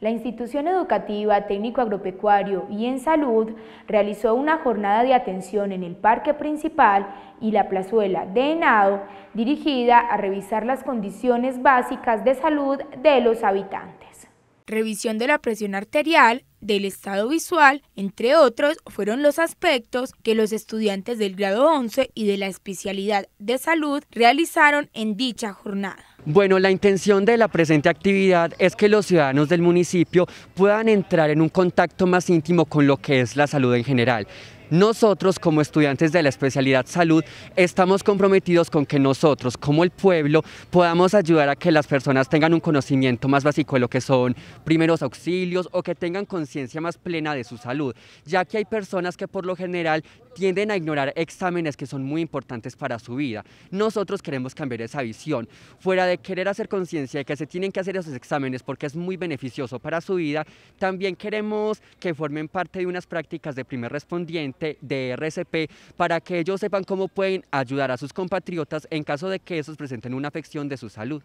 La institución educativa, técnico agropecuario y en salud realizó una jornada de atención en el parque principal y la plazuela de Henao dirigida a revisar las condiciones básicas de salud de los habitantes. Revisión de la presión arterial, del estado visual, entre otros, fueron los aspectos que los estudiantes del grado 11 y de la especialidad de salud realizaron en dicha jornada. Bueno, la intención de la presente actividad es que los ciudadanos del municipio puedan entrar en un contacto más íntimo con lo que es la salud en general. Nosotros como estudiantes de la especialidad salud estamos comprometidos con que nosotros como el pueblo podamos ayudar a que las personas tengan un conocimiento más básico de lo que son primeros auxilios o que tengan conciencia más plena de su salud, ya que hay personas que por lo general tienden a ignorar exámenes que son muy importantes para su vida. Nosotros queremos cambiar esa visión, fuera de querer hacer conciencia de que se tienen que hacer esos exámenes porque es muy beneficioso para su vida, también queremos que formen parte de unas prácticas de primer respondiente de RCP para que ellos sepan cómo pueden ayudar a sus compatriotas en caso de que esos presenten una afección de su salud.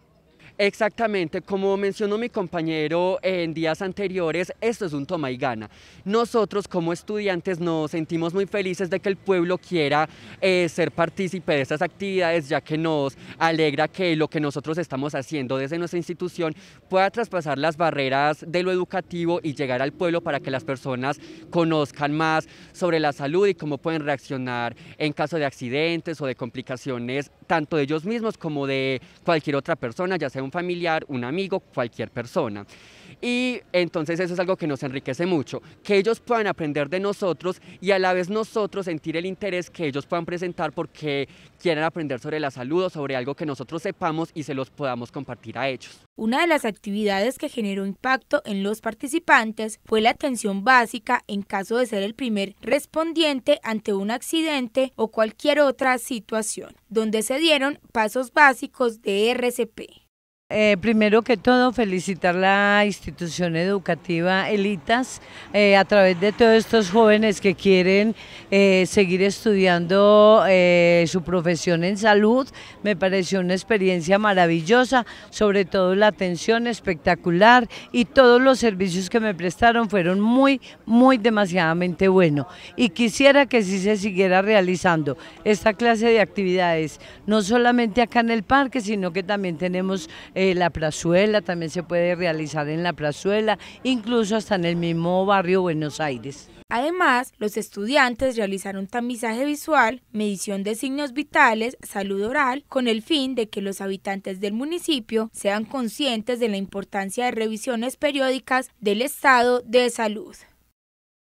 Exactamente, como mencionó mi compañero en días anteriores, esto es un toma y gana. Nosotros como estudiantes nos sentimos muy felices de que el pueblo quiera eh, ser partícipe de estas actividades, ya que nos alegra que lo que nosotros estamos haciendo desde nuestra institución pueda traspasar las barreras de lo educativo y llegar al pueblo para que las personas conozcan más sobre la salud y cómo pueden reaccionar en caso de accidentes o de complicaciones, tanto de ellos mismos como de cualquier otra persona, ya sea familiar, un amigo, cualquier persona. Y entonces eso es algo que nos enriquece mucho, que ellos puedan aprender de nosotros y a la vez nosotros sentir el interés que ellos puedan presentar porque quieran aprender sobre la salud o sobre algo que nosotros sepamos y se los podamos compartir a ellos. Una de las actividades que generó impacto en los participantes fue la atención básica en caso de ser el primer respondiente ante un accidente o cualquier otra situación, donde se dieron pasos básicos de RCP. Eh, primero que todo, felicitar la institución educativa Elitas eh, a través de todos estos jóvenes que quieren eh, seguir estudiando su profesión en salud. Me pareció una experiencia maravillosa, sobre todo la atención espectacular y todos los servicios que me prestaron fueron muy, muy demasiadamente buenos. Y quisiera que sí se siguiera realizando esta clase de actividades, no solamente acá en el parque, sino que también tenemos eh, la plazuela, también se puede realizar en la plazuela, incluso hasta en el mismo barrio Buenos Aires. Además, los estudiantes realizaron tamizaje visual, medición de signos vitales, salud oral, con el fin de que los habitantes del municipio sean conscientes de la importancia de revisiones periódicas del estado de salud.